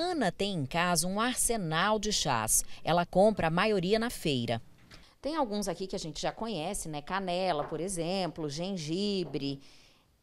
Ana tem em casa um arsenal de chás. Ela compra a maioria na feira. Tem alguns aqui que a gente já conhece, né? Canela, por exemplo, gengibre,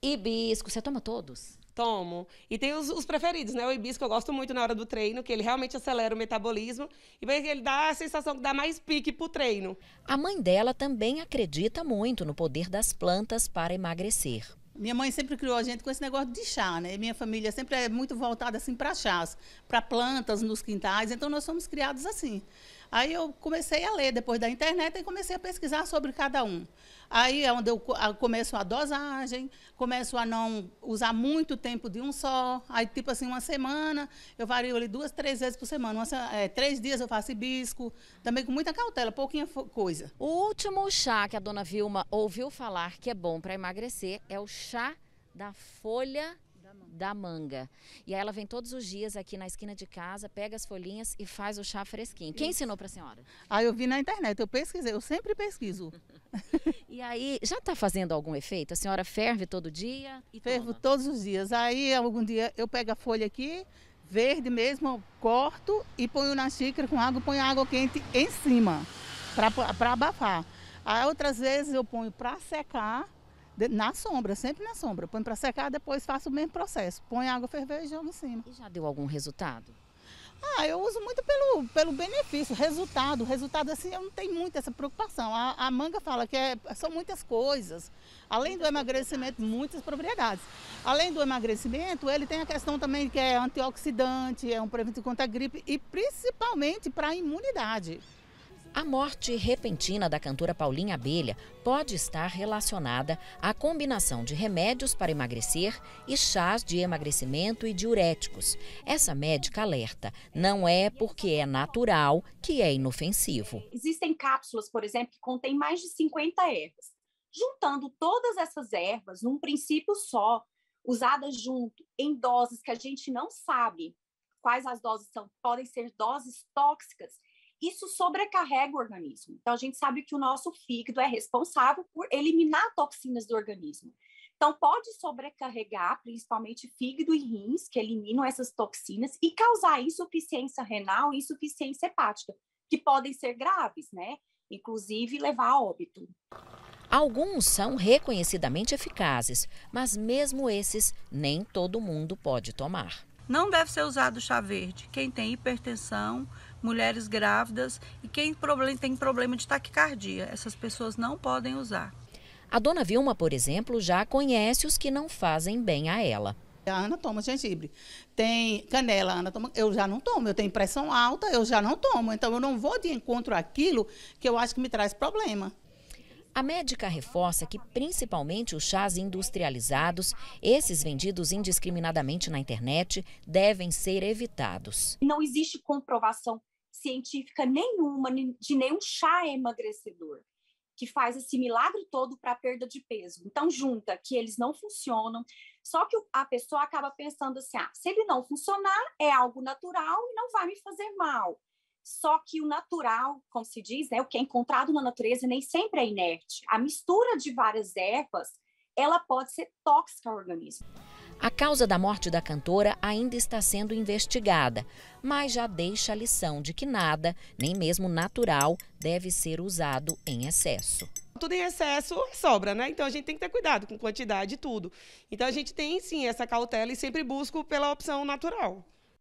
hibisco. Você toma todos? Tomo. E tem os, os, preferidos, né? O hibisco eu gosto muito na hora do treino, que ele realmente acelera o metabolismo e ele dá a sensação que dá mais pique pro treino. A mãe dela também acredita muito no poder das plantas para emagrecer. Minha mãe sempre criou a gente com esse negócio de chá, né? Minha família sempre é muito voltada assim para chás, para plantas nos quintais, então nós somos criados assim. Aí eu comecei a ler depois da internet e comecei a pesquisar sobre cada um. Aí é onde eu ah, começo a dosagem, começo a não usar muito tempo de um só. Aí, tipo assim, uma semana, eu vario ali duas, três vezes por semana. Uma, é, três dias eu faço hibisco, também com muita cautela, pouquinha coisa. O último chá que a dona Vilma ouviu falar que é bom para emagrecer é o chá da folha da manga. E aí ela vem todos os dias aqui na esquina de casa, pega as folhinhas e faz o chá fresquinho. Quem ensinou para a senhora? Ah, eu vi na internet, eu pesquisei, eu sempre pesquiso. e aí, já está fazendo algum efeito? A senhora ferve todo dia? Fervo toma. todos os dias. Aí, algum dia, eu pego a folha aqui, verde mesmo, corto e ponho na xícara com água, ponho água quente em cima para abafar. Aí outras vezes eu ponho para secar na sombra, sempre na sombra. Põe para secar, depois faço o mesmo processo. Põe água ferver e jogo em cima. E já deu algum resultado? Ah, eu uso muito pelo, pelo benefício, resultado. Resultado, assim, eu não tenho muita essa preocupação. A, a manga fala que é, são muitas coisas. Além muitas do emagrecimento, muitas propriedades. Além do emagrecimento, ele tem a questão também que é antioxidante, é um preventivo contra a gripe e principalmente para a imunidade. A morte repentina da cantora Paulinha Abelha pode estar relacionada à combinação de remédios para emagrecer e chás de emagrecimento e diuréticos. Essa médica alerta: não é porque é natural que é inofensivo. Existem cápsulas, por exemplo, que contêm mais de 50 ervas. Juntando todas essas ervas num princípio só, usadas junto em doses que a gente não sabe quais as doses são, podem ser doses tóxicas isso sobrecarrega o organismo. Então, a gente sabe que o nosso fígado é responsável por eliminar toxinas do organismo. Então, pode sobrecarregar, principalmente fígado e rins, que eliminam essas toxinas, e causar insuficiência renal e insuficiência hepática, que podem ser graves, né? Inclusive levar a óbito. Alguns são reconhecidamente eficazes, mas mesmo esses nem todo mundo pode tomar. Não deve ser usado chá verde. Quem tem hipertensão, mulheres grávidas e quem tem problema de taquicardia. Essas pessoas não podem usar. A dona Vilma, por exemplo, já conhece os que não fazem bem a ela. A Ana toma gengibre. Tem canela, Ana toma. Eu já não tomo. Eu tenho pressão alta, eu já não tomo. Então eu não vou de encontro àquilo que eu acho que me traz problema. A médica reforça que principalmente os chás industrializados, esses vendidos indiscriminadamente na internet, devem ser evitados. Não existe comprovação científica nenhuma de nenhum chá emagrecedor que faz esse milagre todo para a perda de peso. Então, junta que eles não funcionam, só que a pessoa acaba pensando assim: ah, se ele não funcionar, é algo natural e não vai me fazer mal. Só que o natural, como se diz, né, o que é encontrado na natureza nem sempre é inerte. A mistura de várias ervas, ela pode ser tóxica ao organismo. A causa da morte da cantora ainda está sendo investigada, mas já deixa a lição de que nada, nem mesmo natural, deve ser usado em excesso. Tudo em excesso sobra, né? Então a gente tem que ter cuidado com quantidade e tudo. Então a gente tem sim essa cautela e sempre busco pela opção natural.